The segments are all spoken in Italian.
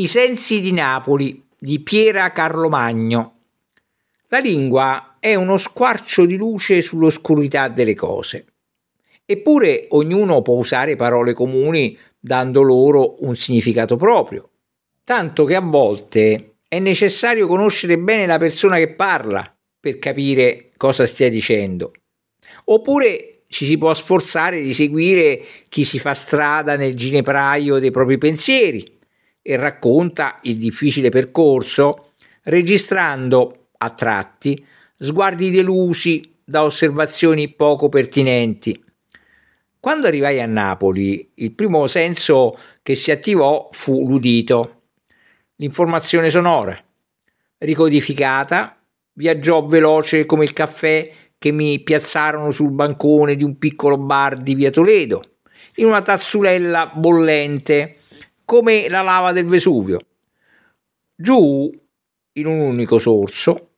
I sensi di Napoli di Piera Carlo Magno. La lingua è uno squarcio di luce sull'oscurità delle cose. Eppure ognuno può usare parole comuni dando loro un significato proprio, tanto che a volte è necessario conoscere bene la persona che parla per capire cosa stia dicendo. Oppure ci si può sforzare di seguire chi si fa strada nel ginepraio dei propri pensieri e racconta il difficile percorso, registrando, a tratti, sguardi delusi da osservazioni poco pertinenti. Quando arrivai a Napoli, il primo senso che si attivò fu l'udito, l'informazione sonora. Ricodificata, viaggiò veloce come il caffè che mi piazzarono sul bancone di un piccolo bar di via Toledo, in una tazzulella bollente come la lava del Vesuvio, giù in un unico sorso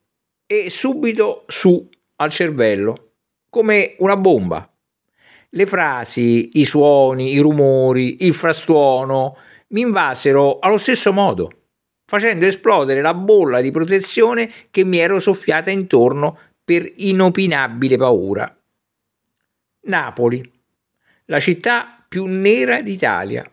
e subito su al cervello, come una bomba. Le frasi, i suoni, i rumori, il frastuono mi invasero allo stesso modo, facendo esplodere la bolla di protezione che mi ero soffiata intorno per inopinabile paura. Napoli, la città più nera d'Italia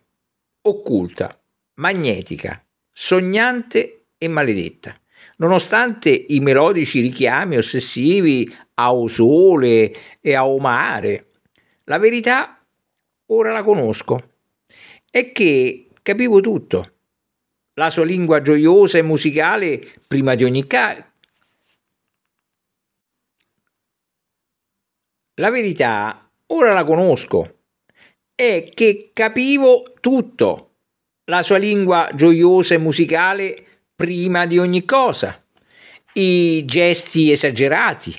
occulta, magnetica, sognante e maledetta. Nonostante i melodici richiami ossessivi ao sole e ao mare, la verità ora la conosco. È che capivo tutto. La sua lingua gioiosa e musicale prima di ogni caso. La verità ora la conosco è che capivo tutto, la sua lingua gioiosa e musicale prima di ogni cosa, i gesti esagerati,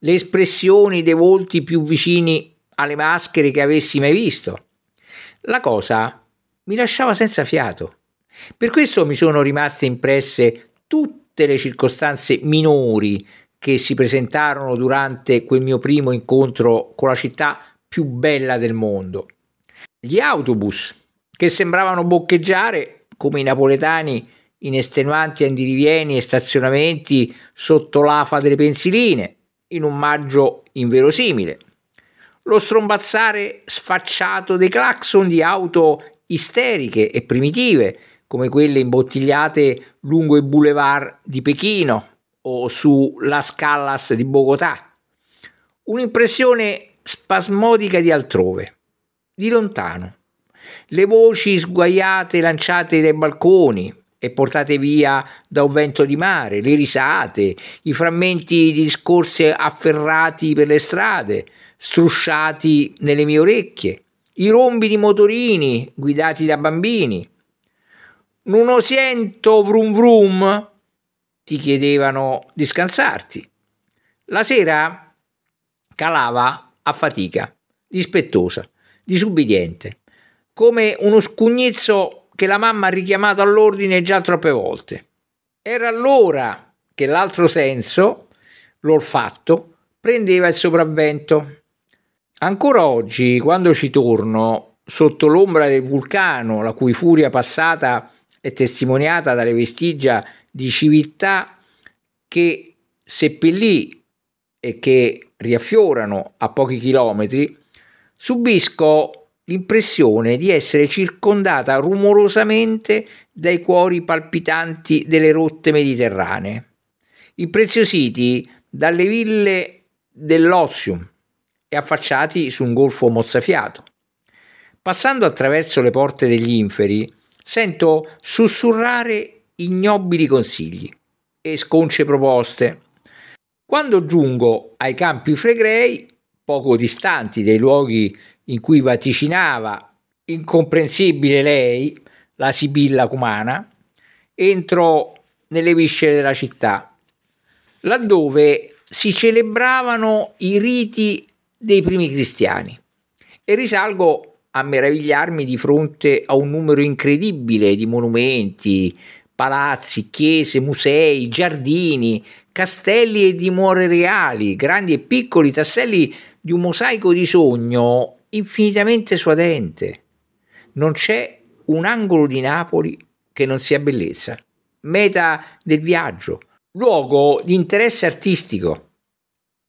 le espressioni dei volti più vicini alle maschere che avessi mai visto. La cosa mi lasciava senza fiato. Per questo mi sono rimaste impresse tutte le circostanze minori che si presentarono durante quel mio primo incontro con la città più bella del mondo. Gli autobus che sembravano boccheggiare, come i napoletani, in estenuanti andirivieni e stazionamenti sotto l'afa delle pensiline, in un maggio inverosimile. Lo strombazzare sfacciato dei clacson di auto isteriche e primitive, come quelle imbottigliate lungo i boulevard di Pechino o su Las Callas di Bogotà. Un'impressione spasmodica di altrove di lontano. Le voci sguaiate lanciate dai balconi e portate via da un vento di mare, le risate, i frammenti di discorsi afferrati per le strade, strusciati nelle mie orecchie, i rombi di motorini guidati da bambini. Non lo sento vrum vrum? Ti chiedevano di scansarti. La sera calava a fatica, dispettosa disubbidiente, come uno scugnizzo che la mamma ha richiamato all'ordine già troppe volte. Era allora che l'altro senso, l'olfatto, prendeva il sopravvento. Ancora oggi, quando ci torno, sotto l'ombra del vulcano, la cui furia passata è testimoniata dalle vestigia di civiltà che seppellì e che riaffiorano a pochi chilometri, Subisco l'impressione di essere circondata rumorosamente dai cuori palpitanti delle rotte mediterranee, impreziositi dalle ville dell'Ossium e affacciati su un golfo mozzafiato. Passando attraverso le porte degli inferi, sento sussurrare ignobili consigli e sconce proposte. Quando giungo ai campi fregrei, poco distanti dai luoghi in cui vaticinava, incomprensibile lei, la Sibilla cumana, entrò nelle viscere della città, laddove si celebravano i riti dei primi cristiani e risalgo a meravigliarmi di fronte a un numero incredibile di monumenti, palazzi, chiese, musei, giardini, castelli e dimore reali, grandi e piccoli, tasselli di un mosaico di sogno infinitamente suadente. Non c'è un angolo di Napoli che non sia bellezza, meta del viaggio, luogo di interesse artistico.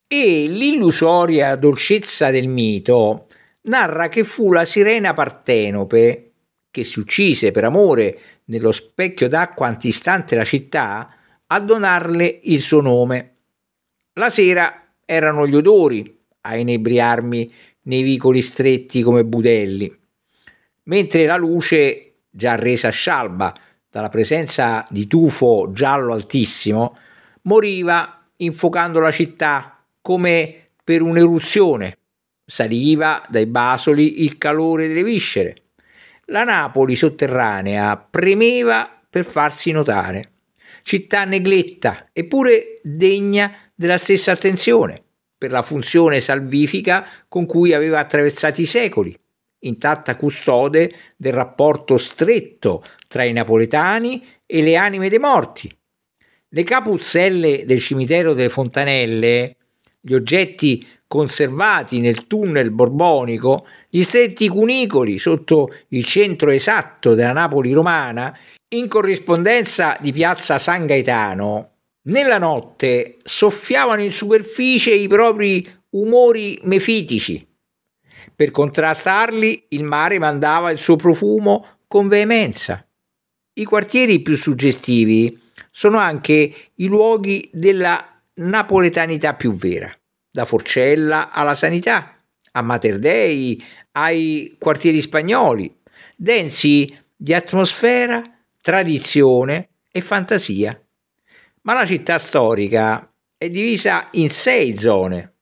E l'illusoria dolcezza del mito narra che fu la sirena Partenope, che si uccise per amore nello specchio d'acqua antistante la città, a donarle il suo nome. La sera erano gli odori, a inebriarmi nei vicoli stretti come budelli, mentre la luce, già resa scialba dalla presenza di tufo giallo altissimo, moriva infocando la città come per un'eruzione. Saliva dai basoli il calore delle viscere. La Napoli sotterranea premeva per farsi notare. Città negletta, eppure degna della stessa attenzione per la funzione salvifica con cui aveva attraversato i secoli, intatta custode del rapporto stretto tra i napoletani e le anime dei morti. Le capuzzelle del cimitero delle Fontanelle, gli oggetti conservati nel tunnel borbonico, gli stretti cunicoli sotto il centro esatto della Napoli romana, in corrispondenza di piazza San Gaetano, nella notte soffiavano in superficie i propri umori mefitici. Per contrastarli il mare mandava il suo profumo con veemenza. I quartieri più suggestivi sono anche i luoghi della napoletanità più vera, da Forcella alla Sanità, a Materdei, ai quartieri spagnoli, densi di atmosfera, tradizione e fantasia ma la città storica è divisa in sei zone.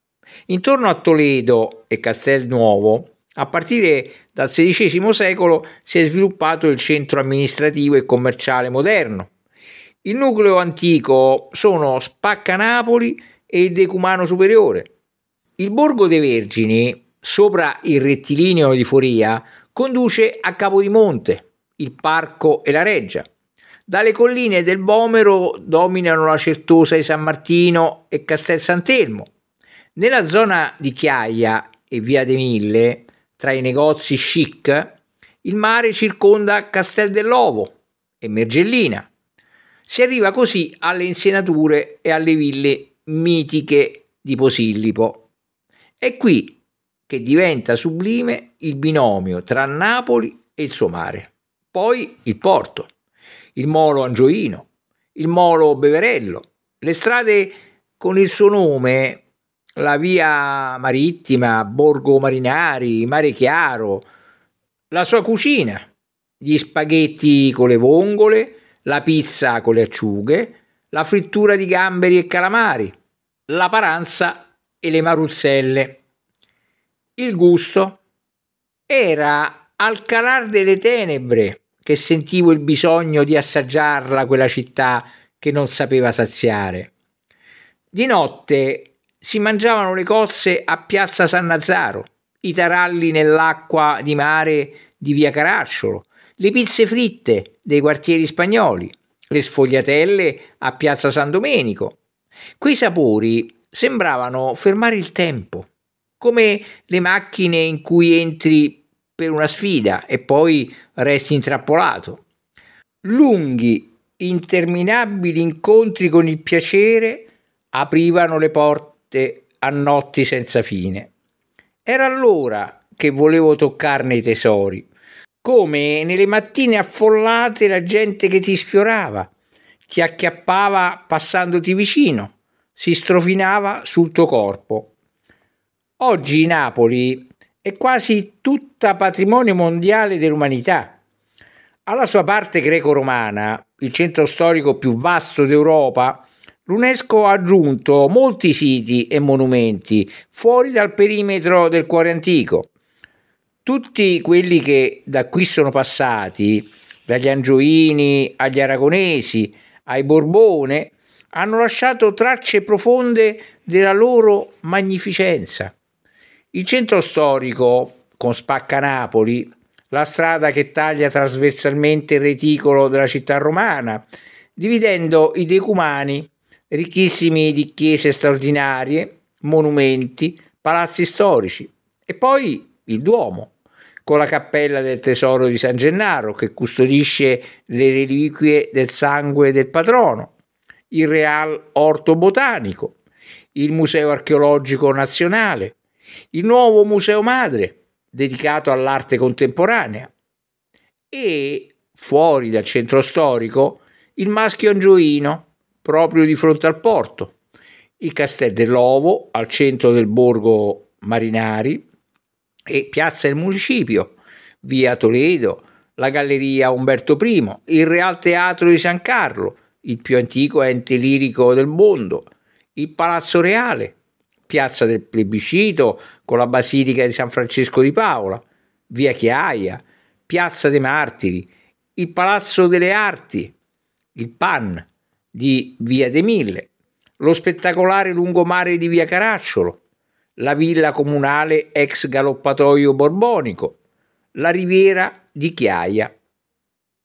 Intorno a Toledo e Castel Nuovo, a partire dal XVI secolo, si è sviluppato il centro amministrativo e commerciale moderno. Il nucleo antico sono Spaccanapoli e il Decumano Superiore. Il Borgo dei Vergini, sopra il rettilineo di Foria, conduce a Capodimonte, il Parco e la Reggia. Dalle colline del Bomero dominano la Certosa di San Martino e Castel Sant'Elmo. Nella zona di Chiaia e Via De Mille, tra i negozi chic, il mare circonda Castel dell'Ovo e Mergellina. Si arriva così alle insenature e alle ville mitiche di Posillipo. È qui che diventa sublime il binomio tra Napoli e il suo mare, poi il porto il molo Angioino, il molo Beverello, le strade con il suo nome, la via marittima, Borgo Marinari, Mare Chiaro, la sua cucina, gli spaghetti con le vongole, la pizza con le acciughe, la frittura di gamberi e calamari, la paranza e le maruzzelle. Il gusto era al calar delle tenebre, che sentivo il bisogno di assaggiarla quella città che non sapeva saziare. Di notte si mangiavano le cozze a piazza San Nazaro, i taralli nell'acqua di mare di via Caracciolo, le pizze fritte dei quartieri spagnoli, le sfogliatelle a piazza San Domenico. Quei sapori sembravano fermare il tempo, come le macchine in cui entri per una sfida e poi resti intrappolato. Lunghi, interminabili incontri con il piacere aprivano le porte a notti senza fine. Era allora che volevo toccarne i tesori, come nelle mattine affollate la gente che ti sfiorava, ti acchiappava passandoti vicino, si strofinava sul tuo corpo. Oggi Napoli è quasi tutta patrimonio mondiale dell'umanità. Alla sua parte greco-romana, il centro storico più vasto d'Europa, l'UNESCO ha aggiunto molti siti e monumenti fuori dal perimetro del cuore antico. Tutti quelli che da qui sono passati, dagli Angioini agli Aragonesi, ai Borbone, hanno lasciato tracce profonde della loro magnificenza. Il centro storico, con Spacca Napoli, la strada che taglia trasversalmente il reticolo della città romana, dividendo i decumani, ricchissimi di chiese straordinarie, monumenti, palazzi storici, e poi il Duomo, con la cappella del tesoro di San Gennaro, che custodisce le reliquie del sangue del patrono, il Real Orto Botanico, il Museo Archeologico Nazionale, il nuovo museo madre dedicato all'arte contemporanea e fuori dal centro storico il maschio angioino proprio di fronte al porto, il castel dell'Ovo al centro del borgo Marinari e piazza del municipio, via Toledo, la galleria Umberto I, il Real Teatro di San Carlo, il più antico ente lirico del mondo, il Palazzo Reale, Piazza del Plebiscito con la Basilica di San Francesco di Paola, Via Chiaia, Piazza dei Martiri, il Palazzo delle Arti, il PAN di Via De Mille, lo spettacolare lungomare di Via Caracciolo, la villa comunale ex galoppatoio borbonico, la riviera di Chiaia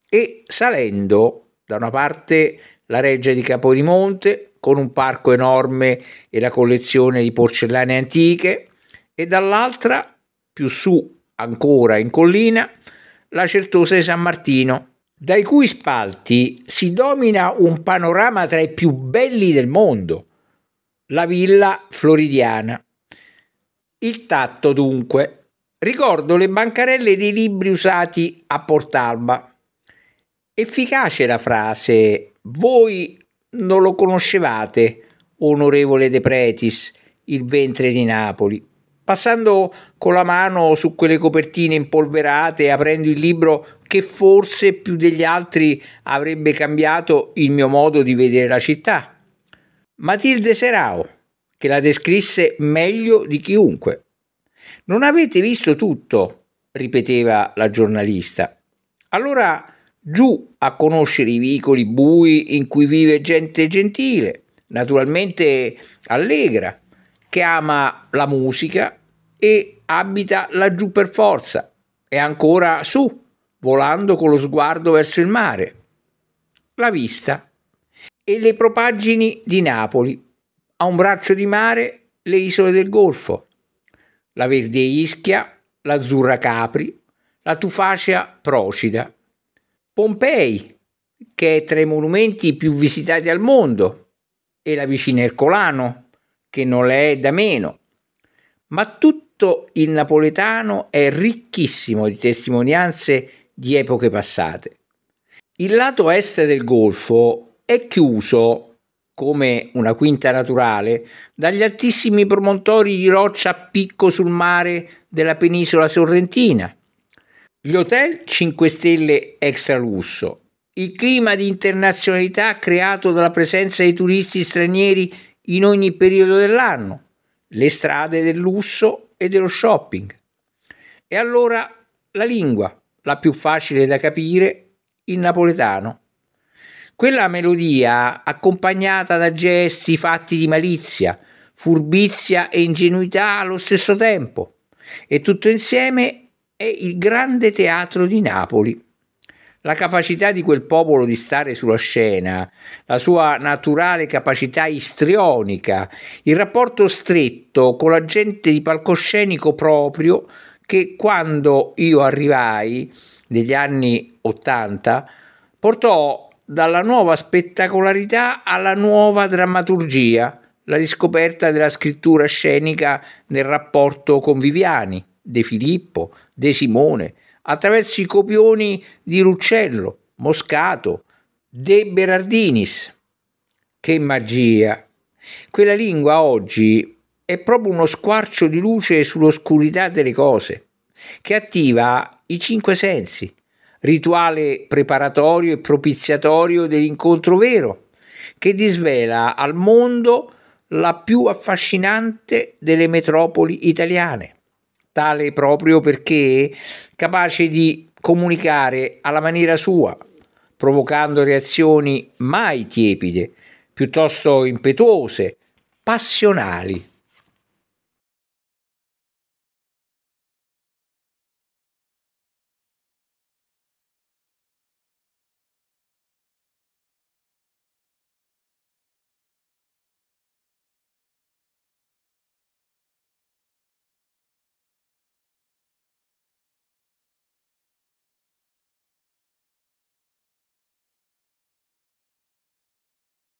e salendo da una parte la reggia di Capodimonte, con un parco enorme e la collezione di porcellane antiche e dall'altra, più su ancora in collina, la Certosa di San Martino, dai cui spalti si domina un panorama tra i più belli del mondo, la villa floridiana. Il tatto dunque. Ricordo le bancarelle dei libri usati a Portalba. Efficace la frase voi non lo conoscevate, onorevole De Pretis, il ventre di Napoli. Passando con la mano su quelle copertine impolverate aprendo il libro che forse più degli altri avrebbe cambiato il mio modo di vedere la città. Matilde Serao, che la descrisse meglio di chiunque. Non avete visto tutto, ripeteva la giornalista. Allora giù a conoscere i vicoli bui in cui vive gente gentile, naturalmente allegra, che ama la musica e abita laggiù per forza, e ancora su, volando con lo sguardo verso il mare. La vista e le propaggini di Napoli, a un braccio di mare le isole del Golfo, la verde Ischia, l'azzurra Capri, la tufacea Procida Pompei, che è tra i monumenti più visitati al mondo, e la vicina Ercolano, che non le è da meno. Ma tutto il napoletano è ricchissimo di testimonianze di epoche passate. Il lato est del golfo è chiuso, come una quinta naturale, dagli altissimi promontori di roccia a picco sul mare della penisola sorrentina gli hotel 5 stelle extra lusso, il clima di internazionalità creato dalla presenza di turisti stranieri in ogni periodo dell'anno, le strade del lusso e dello shopping. E allora la lingua, la più facile da capire, il napoletano. Quella melodia accompagnata da gesti fatti di malizia, furbizia e ingenuità allo stesso tempo, e tutto insieme è il grande teatro di Napoli. La capacità di quel popolo di stare sulla scena, la sua naturale capacità istrionica, il rapporto stretto con la gente di palcoscenico proprio che quando io arrivai negli anni Ottanta portò dalla nuova spettacolarità alla nuova drammaturgia, la riscoperta della scrittura scenica nel rapporto con Viviani. De Filippo, De Simone, attraverso i copioni di Ruccello, Moscato, De Berardinis. Che magia! Quella lingua oggi è proprio uno squarcio di luce sull'oscurità delle cose, che attiva i cinque sensi, rituale preparatorio e propiziatorio dell'incontro vero, che disvela al mondo la più affascinante delle metropoli italiane tale proprio perché capace di comunicare alla maniera sua, provocando reazioni mai tiepide, piuttosto impetuose, passionali.